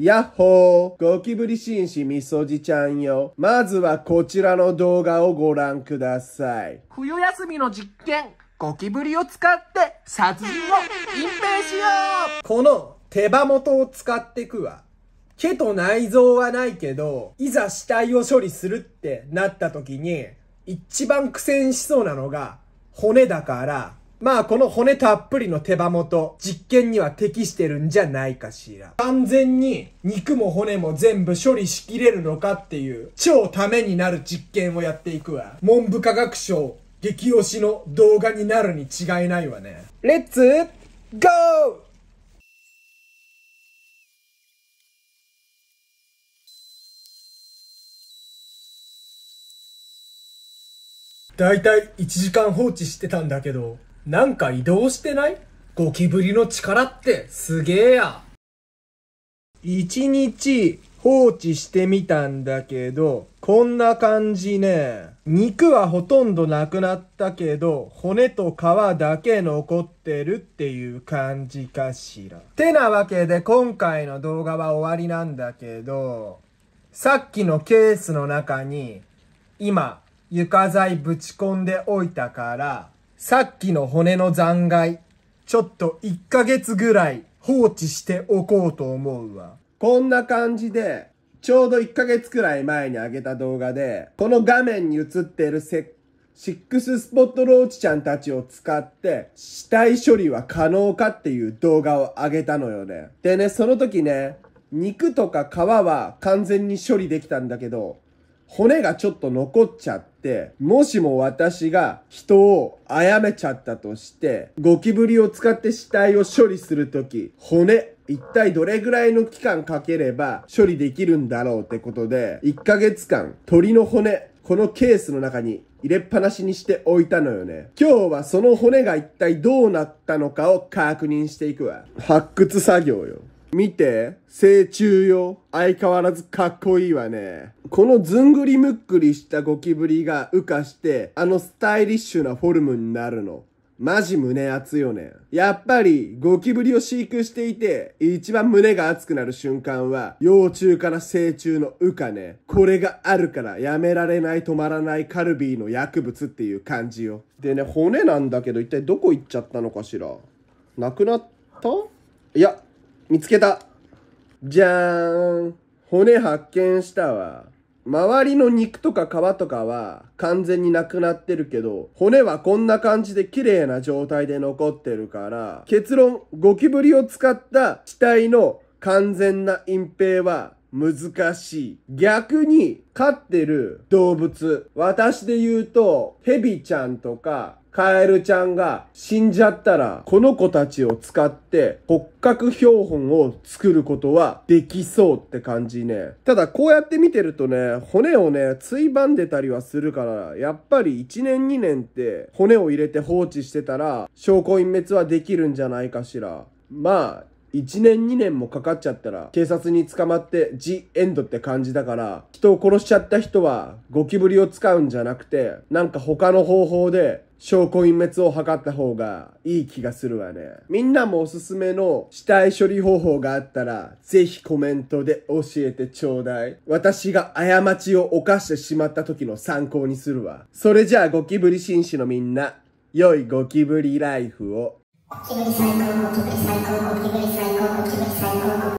やっほーゴキブリ紳士みそじちゃんよ。まずはこちらの動画をご覧ください。冬休みの実験、ゴキブリを使って殺人を隠蔽しようこの手羽元を使っていくわ。毛と内臓はないけど、いざ死体を処理するってなった時に、一番苦戦しそうなのが骨だから、まあこの骨たっぷりの手羽元、実験には適してるんじゃないかしら。完全に肉も骨も全部処理しきれるのかっていう、超ためになる実験をやっていくわ。文部科学省、激推しの動画になるに違いないわね。レッツゴーだいたい1時間放置してたんだけど、なんか移動してないゴキブリの力ってすげえや。一日放置してみたんだけど、こんな感じね。肉はほとんどなくなったけど、骨と皮だけ残ってるっていう感じかしら。てなわけで今回の動画は終わりなんだけど、さっきのケースの中に、今、床材ぶち込んでおいたから、さっきの骨の残骸、ちょっと1ヶ月ぐらい放置しておこうと思うわ。こんな感じで、ちょうど1ヶ月くらい前に上げた動画で、この画面に映っているセシックススポットローチちゃんたちを使って、死体処理は可能かっていう動画を上げたのよね。でね、その時ね、肉とか皮は完全に処理できたんだけど、骨がちょっと残っちゃって、もしも私が人を殺めちゃったとして、ゴキブリを使って死体を処理するとき、骨、一体どれぐらいの期間かければ処理できるんだろうってことで、1ヶ月間、鳥の骨、このケースの中に入れっぱなしにしておいたのよね。今日はその骨が一体どうなったのかを確認していくわ。発掘作業よ。見て、成虫よ。相変わらずかっこいいわね。このずんぐりむっくりしたゴキブリが羽化して、あのスタイリッシュなフォルムになるの。マジ胸熱よね。やっぱり、ゴキブリを飼育していて、一番胸が熱くなる瞬間は、幼虫から成虫の羽化ね。これがあるから、やめられない止まらないカルビーの薬物っていう感じよ。でね、骨なんだけど、一体どこ行っちゃったのかしら。なくなったいや、見つけたじゃーん骨発見したわ。周りの肉とか皮とかは完全になくなってるけど、骨はこんな感じで綺麗な状態で残ってるから、結論、ゴキブリを使った死体の完全な隠蔽は難しい。逆に飼ってる動物。私で言うと、ヘビちゃんとか、カエルちゃんが死んじゃったら、この子たちを使って骨格標本を作ることはできそうって感じね。ただこうやって見てるとね、骨をね、ついばんでたりはするから、やっぱり1年2年って骨を入れて放置してたら、証拠隠滅はできるんじゃないかしら。まあ、1年2年もかかっちゃったら、警察に捕まって、ジ・エンドって感じだから、人を殺しちゃった人は、ゴキブリを使うんじゃなくて、なんか他の方法で、証拠隠滅を図った方がいい気がするわね。みんなもおすすめの死体処理方法があったら、ぜひコメントで教えてちょうだい。私が過ちを犯してしまった時の参考にするわ。それじゃあゴキブリ紳士のみんな、良いゴキブリライフを。キムリサイコロコキムリサイコロコキムリサイコロコキムリサイコロコ